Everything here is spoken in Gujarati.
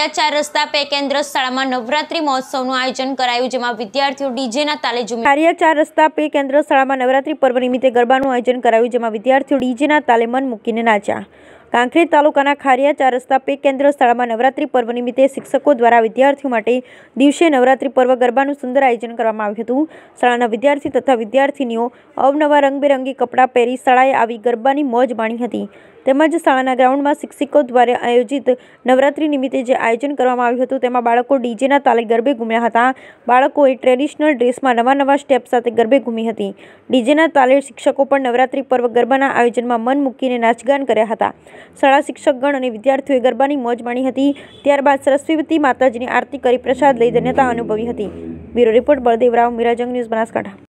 ચાર રસ્તા પે કેન્દ્ર શાળામાં નવરાત્રી મહોત્સવનું આયોજન કરાયું જેમાં વિદ્યાર્થીઓ ડીજેના તાલે ઝૂમ્યા ચાર રસ્તા પે કેન્દ્ર શાળામાં નવરાત્રી પર્વ નિમિત્તે ગરબાનું આયોજન કરાયું જેમાં વિદ્યાર્થીઓ ડીજેના તાલે મન મૂકીને નાચ્યા કાંકરેજ તાલુકાના ખારિયા ચાર રસ્તા પે કેન્દ્ર શાળામાં નવરાત્રી પર્વ નિમિત્તે શિક્ષકો દ્વારા વિદ્યાર્થીઓ માટે દિવસે નવરાત્રી પર્વ ગરબાનું સુંદર આયોજન કરવામાં આવ્યું હતું શાળાના વિદ્યાર્થી તથા વિદ્યાર્થીનીઓ અવનવા રંગબેરંગી કપડાં પહેરી શાળાએ આવી ગરબાની મોજ માણી હતી તેમજ શાળાના ગ્રાઉન્ડમાં શિક્ષકો દ્વારા આયોજિત નવરાત્રી નિમિત્તે જે આયોજન કરવામાં આવ્યું હતું તેમાં બાળકો ડીજેના તાલે ગરબે ઘૂમ્યા હતા બાળકોએ ટ્રેડિશનલ ડ્રેસમાં નવા નવા સ્ટેપ સાથે ગરબે ઘૂમી હતી ડીજેના તાલે શિક્ષકો પણ નવરાત્રી પર્વ ગરબાના આયોજનમાં મન મૂકીને નાચગાન કર્યા હતા શાળા શિક્ષકગણ અને વિદ્યાર્થીઓએ ગરબાની મોજ માણી હતી ત્યારબાદ સરસ્વતી માતાજીની આરતી કરી પ્રસાદ લઈ ધન્યતા અનુભવી હતી bureau report Baldevrao Mirajang news Banaskantha